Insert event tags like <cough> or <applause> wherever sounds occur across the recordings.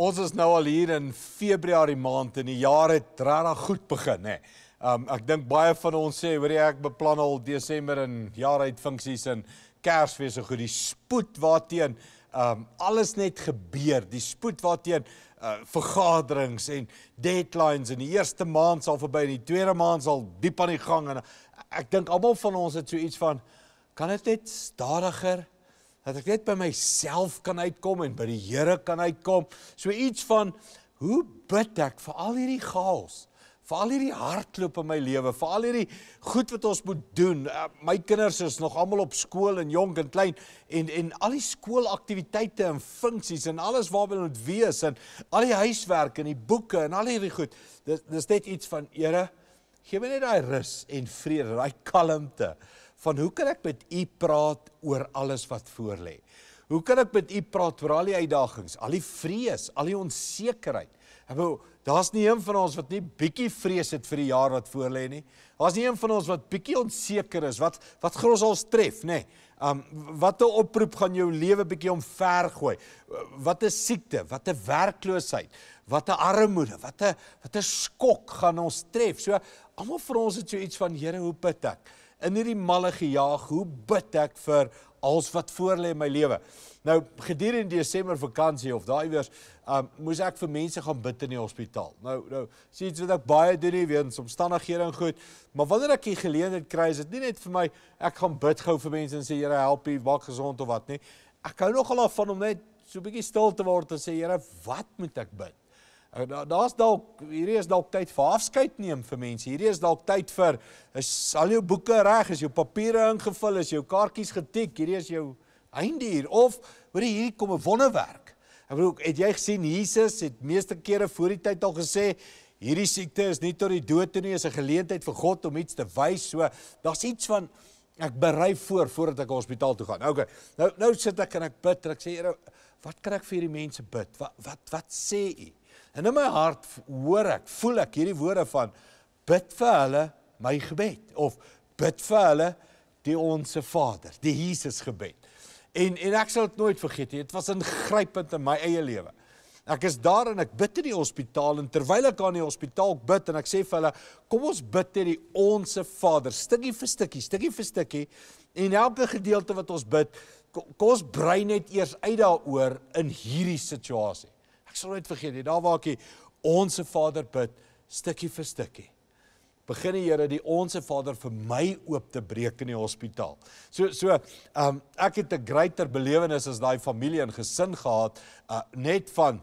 Ons is nou al hier in Februarie maand en die jaar het regtig goed begin hè. Um ek dink baie van ons sê hoor jy ek beplan al Desember en jaaruit funksies en Kersfees en goed die spoed waarteen um alles net gebeur, die spoed waarteen uh vergaderings en deadlines in die eerste maand sal verby en die tweede maand sal diep aan die gang en ek dink almal van ons het so iets van kan dit net stadiger dat ek net by myself kan uitkom en by die Here kan uitkom. So iets van hoe bid ek vir al hierdie chaos? vir al hierdie hardloop in my lewe, vir al hierdie goed wat ons moet doen. Uh, my kinders is nog almal op skool en jonk en klein en en al die skoolaktiwiteite en funksies en alles waarby hulle moet wees en al die huiswerk en die boeke en al hierdie goed. Dis dis net iets van Here, gee my net daai rus en vrede, daai kalmte van hoe kan ek met u praat oor alles wat voor lê? Hoe kan ek met u praat oor al die uitdagings, al die vrees, al die onsekerheid? Hebo, daar's nie een van ons wat nie bietjie vrees het vir die jaar wat voor lê nie. Daar's nie een van ons wat bietjie onseker is wat wat gros ons tref, nê? Nee. Um watter oproep gaan jou lewe bietjie omver gooi? Wat 'n siekte, wat 'n werkloosheid, wat 'n armoede, wat 'n wat 'n skok gaan ons tref? So almal vra ons dit so iets van Here, hoe bid ek? in hierdie malle gejaag, hoe bid ek vir alles wat voor lê in my lewe? Nou gedurende Desember vakansie of daai weer, um, moes ek vir mense gaan bid in die hospitaal. Nou nou sien jy dit ek baie doen nie weens omstandighede en goed, maar wanneer ek die geleentheid kry, is dit nie net vir my ek gaan bid gou vir mense en sê Here help hier, maak gesond of wat nie. Ek hou nogal af van om net so 'n bietjie stil te word en sê Here, wat moet ek bid? Eh, daar's dalk hierdie is dalk tyd vir afskeid neem vir mense. Hierdie is dalk tyd vir is al jou boeke reg, is jou papiere ingevul, is jou kaartjies getik. Hierdie is jou einde hier of hoor jy hier kom 'n wonderwerk. Ek bedoel, het jy gesien Jesus het meeste kere voor die tyd al gesê hierdie siekte is nie tot die dood toe nie, is 'n geleentheid vir God om iets te wys. So daar's iets van ek berei voor voordat ek hospitaal toe gaan. Okay. Nou nou sit ek en ek bid en ek sê Here, wat kan ek vir hierdie mense bid? Wat wat wat sê u? En in my hart hoor ek, voel ek hierdie woorde van bid vir hulle my gebed of bid vir hulle die onsse Vader, die Jesus gebed. En en ek sal dit nooit vergeet nie. Dit was ingrypend in my eie lewe. Ek is daar en ek bid in die hospitaal en terwyl ek aan die hospitaal bid en ek sê vir hulle, kom ons bid ter die onsse Vader, stukkie vir stukkie, stukkie vir stukkie. En elke gedeelte wat ons bid, kom ons brei net eers uit daaroor in hierdie situasie sal nooit vergeet nie. Daar waar ek ons se Vader bid, stukkie vir stukkie. Begin die Here die ons se Vader vir my oop te breek in die hospitaal. So so ehm um, ek het 'n groter belewenis as daai familie en gesin gehad uh, net van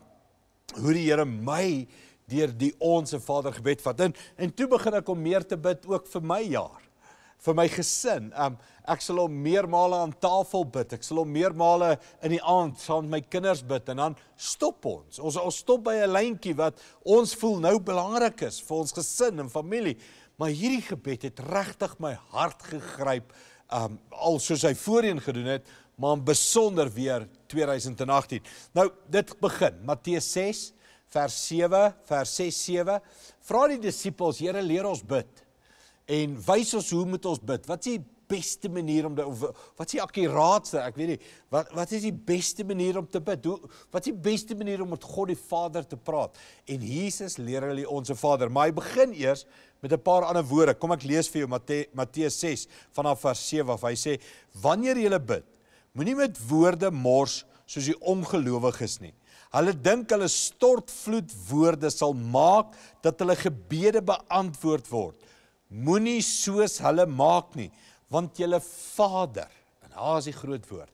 hoe die Here my deur die ons se Vader gebed vat. En, en toe begin ek om meer te bid ook vir my jaar vir my gesin. Um ek sal hom meermale aan tafel bid. Ek sal hom meermale in die aand saam met my kinders bid en dan stop ons. Ons ons stop by 'n lyntjie wat ons voel nou belangrik is vir ons gesin en familie. Maar hierdie gebed het regtig my hart gegryp. Um al soos hy voorheen gedoen het, maar in besonder weer 2018. Nou dit begin Matteus 6 vers 7 vers 6 7 Vra die disippels, Here leer ons bid en wys ons hoe moet ons bid? Wat is die beste manier om die, wat is die akkuraatste? Ek weet nie. Wat wat is die beste manier om te bid? Hoe wat is die beste manier om met God die Vader te praat? En Jesus leer hulle ons Vader, maar hy begin eers met 'n paar ander woorde. Kom ek lees vir jou Matteus 6 vanaf vers 7 af. Hy sê: "Wanneer julle bid, moenie met woorde mors soos die ongelowiges nie." Hulle dink hulle stortvloed woorde sal maak dat hulle gebede beantwoord word moenie soos hulle maak nie, want julle Vader, en daar is die groot woord.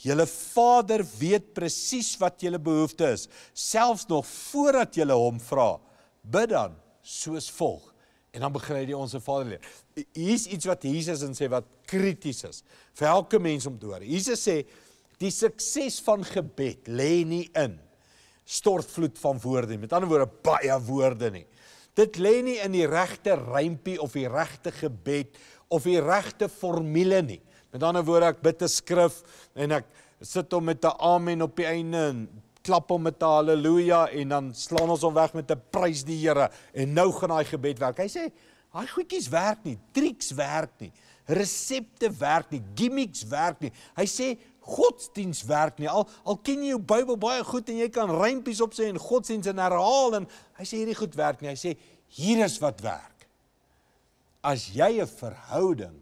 Julle Vader weet presies wat julle behoeftes is, selfs nog voordat julle hom vra. Bid dan soos volg. En dan begin hy die onsse Vader leer. Hier's iets wat Jesus en sê wat krities is vir elke mens om te hoor. Jesus sê die sukses van gebed lê nie in stortvloed van woorde nie. Met ander woorde baie woorde nie. Dit lê nie in die regte rympie of die regte gebed of die regte formule nie. Met ander woorde, ek bid 'n skrif en ek sit hom met 'n amen op die einde en klap hom met 'n haleluja en dan slaan ons hom weg met 'n prys die Here en nou gaan daai gebed werk. Hy sê, daai goedjies werk nie, triks werk nie resepte werk nie, gimmicks werk nie. Hy sê godsdiens werk nie. Al al ken jy jou Bybel baie goed en jy kan rympies op sê en godsdiens en herhaal en hy sê hierdie goed werk nie. Hy sê hier is wat werk. As jy 'n verhouding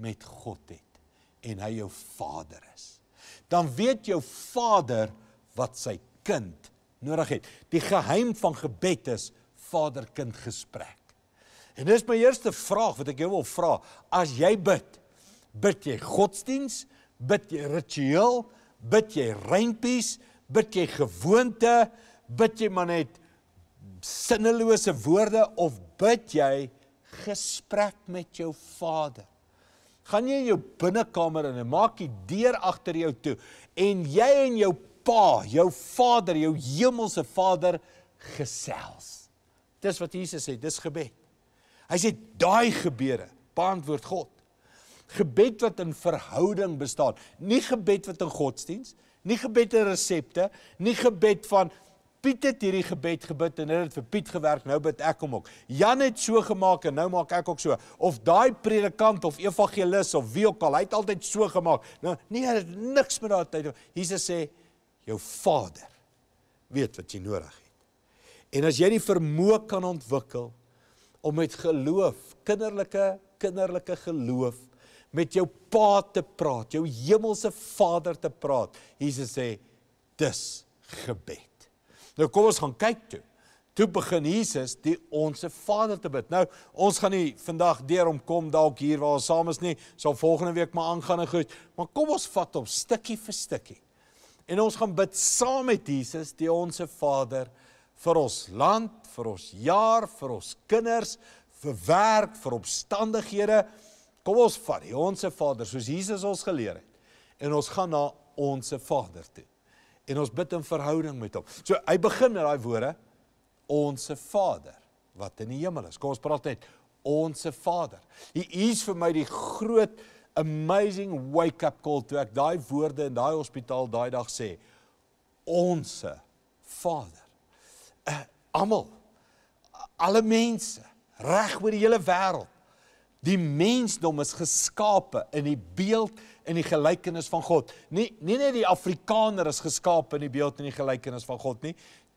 met God het en hy jou Vader is, dan weet jou Vader wat sy kind nodig het. Die geheim van gebed is vader-kind gesprek. En dis my eerste vraag wat ek jou wil vra. As jy bid, bid jy godsdiens, bid jy ritueel, bid jy reimpies, bid jy gewoonte, bid jy maar net sinnelose woorde of bid jy gesprek met jou Vader? Gaan jy in jou binnekamer en maak die deur agter jou toe en jy en jou Pa, jou Vader, jou hemelse Vader gesels. Dis wat Jesus sê, dis gebed. Hy sê daai gebede beantwoord God. Gebed wat in verhouding bestaan, nie gebed wat in godsdiens, nie gebed in resepte, nie gebed van Piet het hierdie gebed gebid en het dit vir Piet gewerk, nou bid ek hom ook. Jan het so gemaak en nou maak ek ook so. Of daai predikant of evangelis of wie ook al, hy het altyd so gemaak. Nou nee, dit niks met daai tyd. Jesus sê jou Vader weet wat jy nodig het. En as jy die vermoë kan ontwikkel om met geloof, kinderlike, kinderlike geloof met jou Pa te praat, jou hemelse Vader te praat. Jesus sê dis gebed. Nou kom ons gaan kyk toe. Toe begin Jesus die onsse Vader te bid. Nou, ons gaan nie vandag deur hom kom dalk hier waar ons saam is nie, sal volgende week maar aangaan en goed. Maar kom ons vat hom stukkie vir stukkie. En ons gaan bid saam met Jesus die onsse Vader vir ons land, vir ons jaar, vir ons kinders, vir werk, vir omstandighede. Kom ons vat die onsse Vader soos Jesus ons geleer het en ons gaan na onsse Vader toe. En ons bid in verhouding met hom. So hy begin met daai woorde onsse Vader wat in die hemel is. Kom ons praat net onsse Vader. Hy is vir my die groot amazing wake up call toe ek daai woorde in daai hospitaal daai dag sê. Onsse Vader uh, almal alle mense reg oor die hele wêreld. Die mensdom is geskape in die beeld en die gelykenis van God. Nie nie net die Afrikaner is geskape in die beeld en die gelykenis van God nie.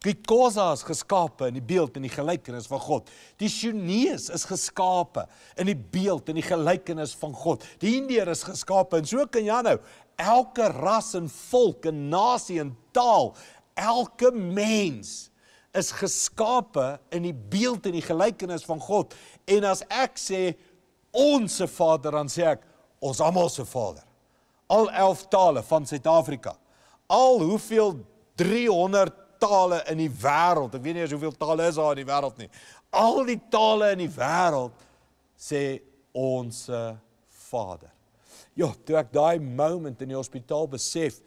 Die Khoisa is geskape in die beeld en die gelykenis van God. Die Sunees is geskape in die beeld en die gelykenis van God. Die Indiërs is geskape en so kan jy nou elke ras en volk en nasie en taal, elke mens is geskape in die beeld en die gelykenis van God. En as ek sê ons se Vader, dan sê ek ons almal se Vader. Al 11 tale van Suid-Afrika. Al hoeveel 300 tale in die wêreld. Ek weet nie eens hoeveel tale is daar in die wêreld nie. Al die tale in die wêreld sê ons se Vader. Ja, toe ek daai moment in die hospitaal besef,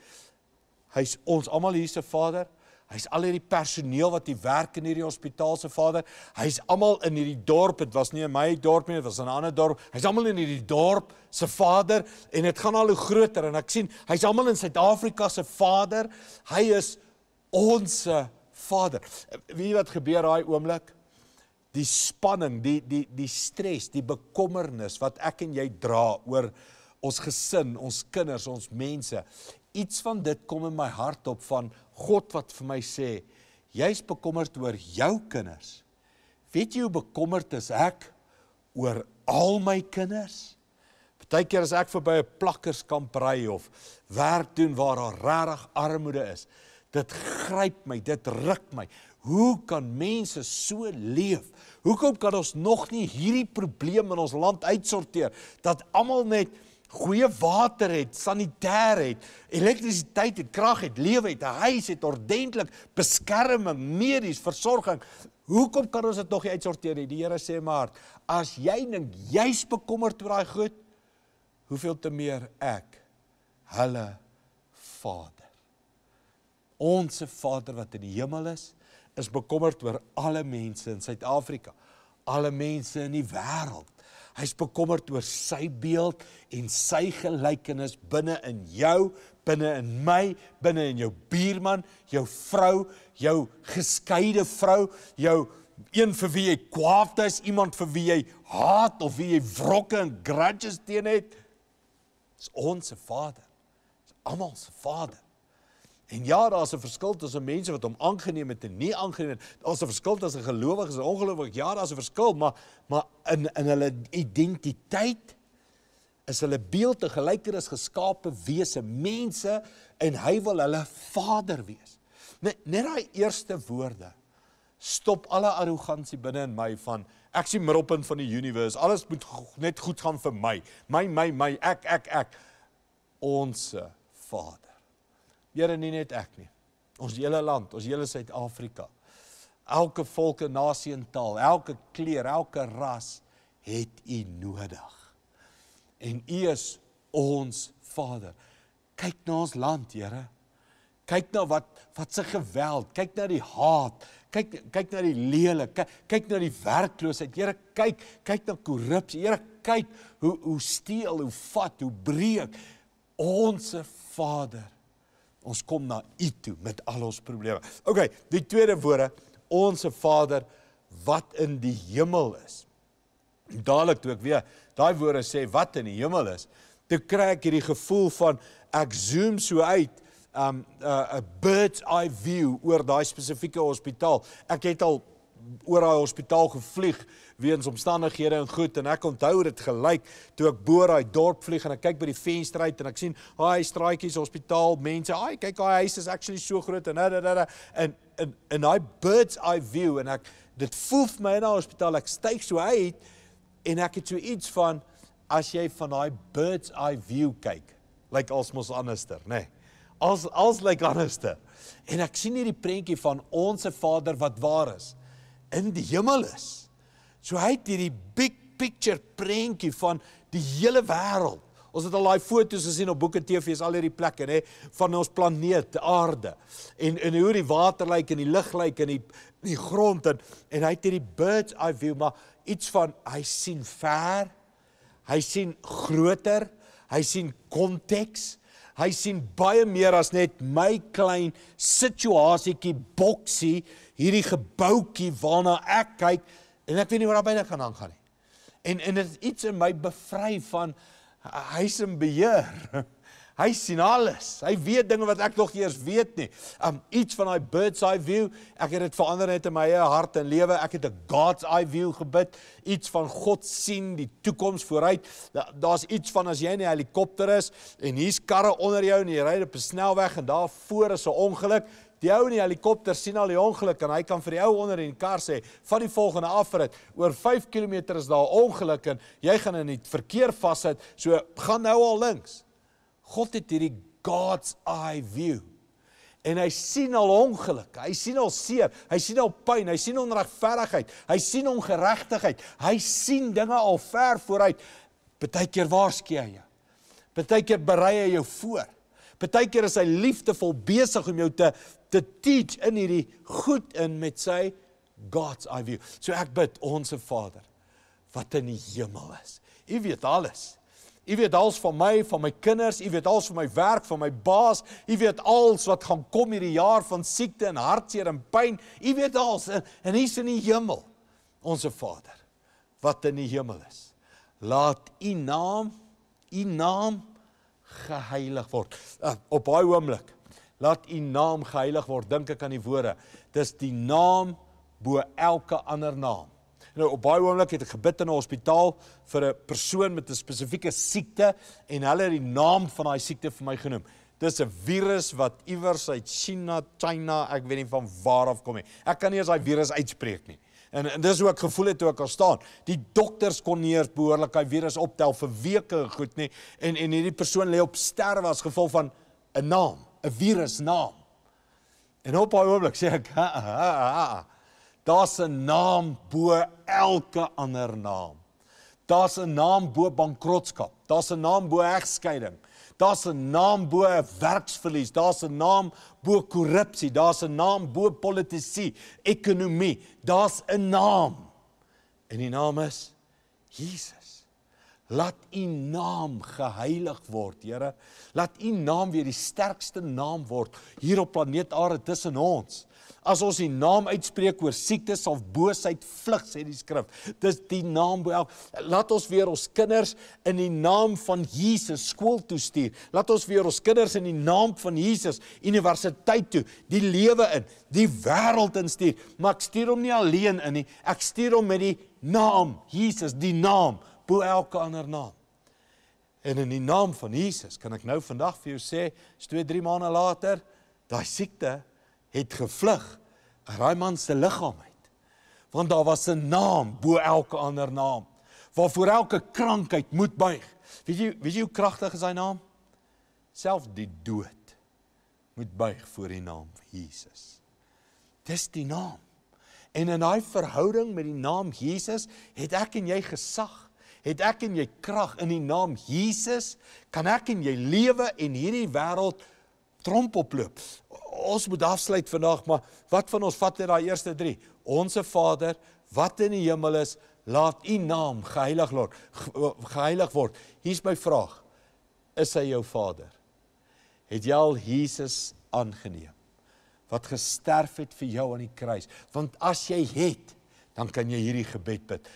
hy's ons almal hier se Vader. Hy's al hierdie personeel wat hier werk in hierdie hospitaal se vader. Hy's almal in hierdie dorp. Dit was nie in my dorp nie, dit was in 'n ander dorp. Hy's almal in hierdie dorp se vader en dit gaan al hoe groter en ek sien hy's almal in Suid-Afrika se vader. Hy is ons vader. Wie wat gebeur daai oomblik? Die spanning, die die die stres, die bekommernis wat ek en jy dra oor ons gesin, ons kinders, ons mense iets van dit kom in my hart op van God wat vir my sê, jy's bekommerd oor jou kinders. Weet jy hoe bekommerd is ek oor al my kinders? Partykeer as ek verby 'n plakkerskamp ry of werk doen waar daar regtig armoede is, dit gryp my, dit ruk my. Hoe kan mense so leef? Hoekom kan ons nog nie hierdie probleem in ons land uitsorteer dat almal net goeie water het, sanitêr het, elektrisiteit het, krag het, lewe het, 'n huis het, ordentlik beskerming, medies, versorging. Hoekom kan ons dit nog nie uitsorteer nie? Die Here sê maar, as jy dink jy's bekommerd oor daai goed, hoeveel te meer ek, hulle Vader. Onse Vader wat in die hemel is, is bekommerd oor alle mense in Suid-Afrika, alle mense in die wêreld. Hy's bekommerd oor sy beeld en sy gelykenis binne in jou, binne in my, binne in jou buurman, jou vrou, jou geskeide vrou, jou een vir wie jy kwaad is, iemand vir wie jy haat of wie jy wrokke en grudges teen het. Dis ons se Vader. Dis almal se Vader. En ja, daar's 'n verskil tussen mense wat hom aangeneem het en nie aangeneem het. Daar's 'n verskil tussen gelowiges en ongelowiges. Ja, daar's 'n verskil, maar maar in in hulle identiteit is hulle beeld te gelyker as geskaapte wese, mense en hy wil hulle Vader wees. Net net daai eerste woorde stop alle arrogansie binne in my van ek is die middelpunt van die univers. Alles moet net goed gaan vir my. My my my ek ek ek ons Vader Here nie net ek nie. Ons hele land, ons hele Suid-Afrika. Elke volk en nasie en taal, elke kleur, elke ras het U nodig. En U is ons Vader. Kyk na ons land, Here. Kyk na wat wat se geweld, kyk na die haat, kyk kyk na die lelike, kyk, kyk na die werkloosheid. Here, kyk, kyk na korrupsie. Here, kyk hoe hoe steel, hoe vat, hoe breek ons Vader Ons kom na U toe met al ons probleme. OK, die tweede woorde, onsse Vader wat in die hemel is. Dadelik toe ek weer daai woorde sê wat in die hemel is, te kry ek hierdie gevoel van ek zoom so uit, 'n um, 'n uh, bird's eye view oor daai spesifieke hospitaal. Ek het al oor daai hospitaal gevlieg weens omstandighede en goed en ek onthou dit gelyk toe ek bo daai dorp vlieg en ek kyk by die venster uit en ek sien haai straatjies hospitaal mense haai kyk haai huis is actually so groot en en en en en daai birds eye view en ek dit voel vir my in daai hospitaal ek styg so uit en ek het so iets van as jy van daai birds eye view kyk lyk like alsmos anderster nê nee. als als lyk like anderster en ek sien hierdie prentjie van onsse Vader wat waar is in die hemel is. So hy het hierdie big picture prentjie van die hele wêreld. Ons het al daai foto's gesien op boeke, TV's, al hierdie plekke, nê, van ons planeet Aarde. En en hoe die water lyk en die lug lyk en die die grond en en hy het hierdie birds eye view, maar iets van hy sien ver. Hy sien groter, hy sien konteks. Hy sien baie meer as net my klein situasietjie boksie hierdie gebouetjie waarna ek kyk en ek weet nie wat daar binne gaan aangaan nie. En en dit is iets in my bevry van hy se beheer. <laughs> Hy sien alles. Hy weet dinge wat ek nog nie eens weet nie. Um iets van daai bird's eye view. Ek het dit verander net in my eie hart en lewe. Ek het 'n God's eye view gebid. Iets van God sien die toekoms vooruit. Daar's iets van as jy in 'n helikopter is en hier's karre onder jou en jy ry op 'n snelweg en daar voor is 'n ongeluk, die ou in die helikopter sien al die ongeluk en hy kan vir die ou onder in die kar sê van die volgende afrit oor 5 km is daar ongeluk en jy gaan in die verkeer vashit so gaan nou al links God het hierdie God's eye view en hy sien al ongeluk hy sien al seer hy sien al pyn hy sien onregverdigheid hy sien ongeregtigheid hy sien dinge al ver vooruit baie keer waarskei hy jou baie keer berei hy jou voor Partykeer is hy liefdevol besig om jou te te teach in hierdie goed in met sy God's eye view. So ek bid onsse Vader wat in die hemel is. U weet alles. U weet alles van my, van my kinders, u weet alles van my werk, van my baas, u weet alles wat gaan kom hierdie jaar van siekte en hartseer en pyn. U weet alles en, en hy's in die hemel. Onsse Vader wat in die hemel is. Laat u naam, u naam geheilig word uh, op daai oomblik laat u naam geheilig word dink ek aan die woorde dis die naam bo elke ander naam nou op baie oomblik het ek gebid in 'n hospitaal vir 'n persoon met 'n spesifieke siekte en hulle het die naam van daai siekte vir my genoem dis 'n virus wat iewers uit China China ek weet nie van waar af kom nie ek kan nie eens daai virus uitspreek nie En, en dis hoe ek gevoel het toe ek al staan. Die dokters kon nie eens behoorlik hy virus optel vir weke goed nie en en hierdie persoon lê op sterwe as gevolg van 'n naam. 'n virusnaam. En op daai oomblik sê ek, daar's 'n naam bo elke ander naam. Daar's 'n naam bo bankrotskap. Daar's 'n naam bo egskeiding. Daar's 'n naam bo werksverlies. Daar's 'n naam bo korrupsie. Daar's 'n naam bo politisie, ekonomie. Daar's 'n naam. En die naam is Jesus. Laat U naam geheilig word, Here. Laat U naam weer die sterkste naam word hier op planeet Aarde tussen ons. As ons U naam uitspreek oor siektes of boosheid vlug, sê die skrif, dis die naam bo elk. Laat ons weer ons kinders in die naam van Jesus skool toe stuur. Laat ons weer ons kinders in die naam van Jesus universiteit toe, die lewe in, die wêreld instuur. Maar ek stuur hom nie alleen in nie. Ek stuur hom met die naam Jesus, die naam bo elke ander naam. En in die naam van Jesus kan ek nou vandag vir jou sê, is 2, 3 maande later, daai siekte het gevlug uit daai man se liggaam uit. Want daar was 'n naam bo elke ander naam waarvoor elke krankheid moet buig. Weet jy, weet jy hoe kragtig is sy naam? Self die dood moet buig voor die naam van Jesus. Dis die naam. En in 'n verhouding met die naam Jesus het ek en jy gesag het ek en jy krag in die naam Jesus kan ek en jy lewe en hierdie wêreld tromp oploop. Ons moet afsluit vandag, maar wat van ons vat net daai eerste 3? Onse Vader wat in die hemel is, laat U naam geheilig word. Geheilig word. Hier's my vraag. Is hy jou Vader? Het jy al Jesus aangeneem? Wat gesterf het vir jou aan die kruis? Want as jy het, dan kan jy hierdie gebed bid.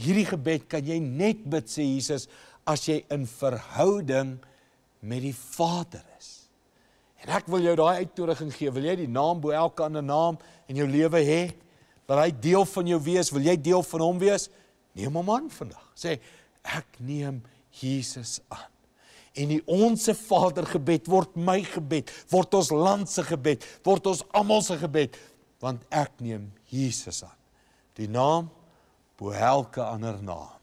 Hierdie gebed kan jy net bid sê Jesus as jy in verhouding met die Vader is. En ek wil jou daai uitnodiging gee. Wil jy die naam bo elke ander naam in jou lewe hê? Wil hy deel van jou wees? Wil jy deel van hom wees? Neem hom aan vandag. Sê ek neem Jesus aan. En die onsse Vader gebed word my gebed, word ons land se gebed, word ons almal se gebed, want ek neem Jesus aan. Die naam bo elke ander naam.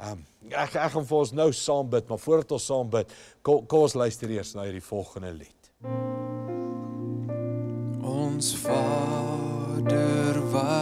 Ehm ek ek gaan vir ons nou saam bid, maar voordat ons saam bid, kom, kom ons luister eers na hierdie volgende lied. Ons Vader wat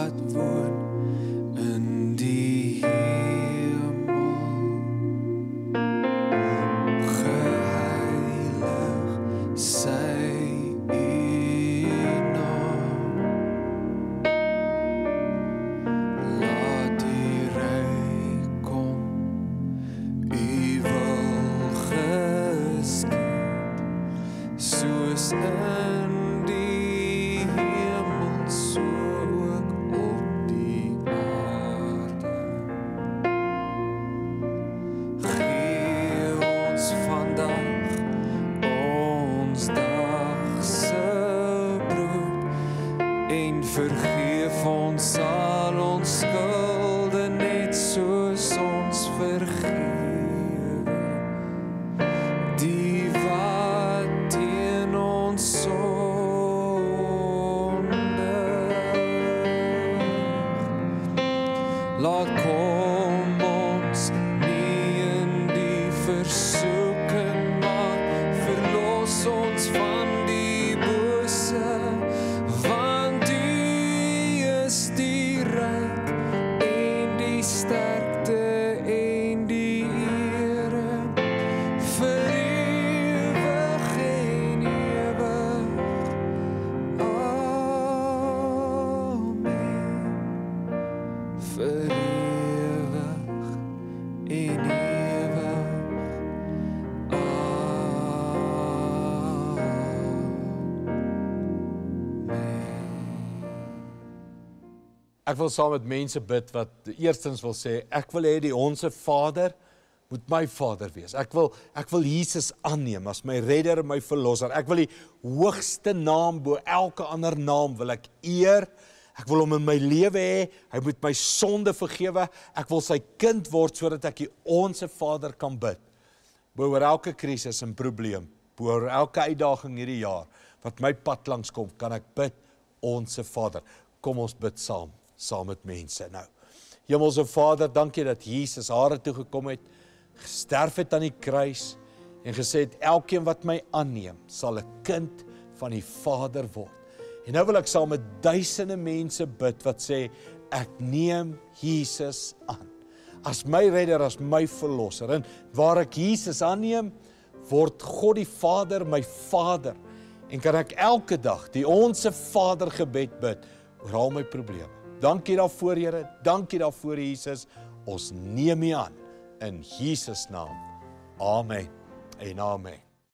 Ek wil saam met mense bid wat eerstens wil sê ek wil hê die onsse Vader moet my Vader wees. Ek wil ek wil Jesus aanneem as my redder en my verlosser. Ek wil die hoogste naam bo elke ander naam wil ek eer. Ek wil hom in my lewe hê. Hy moet my sonde vergewe. Ek wil sy kind word sodat ek die onsse Vader kan bid. Bo oor elke krisis en probleem, bo oor elke uitdaging hierdie jaar wat my pad langs kom, kan ek bid onsse Vader. Kom ons bid saam saam met mense. Nou. Hemelse Vader, dankie dat Jesus hare toe gekom het, gesterf het aan die kruis en gesê het elkeen wat my aanneem, sal 'n kind van die Vader word. En nou wil ek saam met duisende mense bid wat sê ek neem Jesus aan. As my redder, as my verlosser, en waar ek Jesus aanneem, word God die Vader my Vader en kan ek elke dag die onsse Vader gebed bid oor al my probleme. Dankie daarvoor, Here. Dankie daarvoor, Jesus. Ons neem U aan in Jesus naam. Amen. En amen.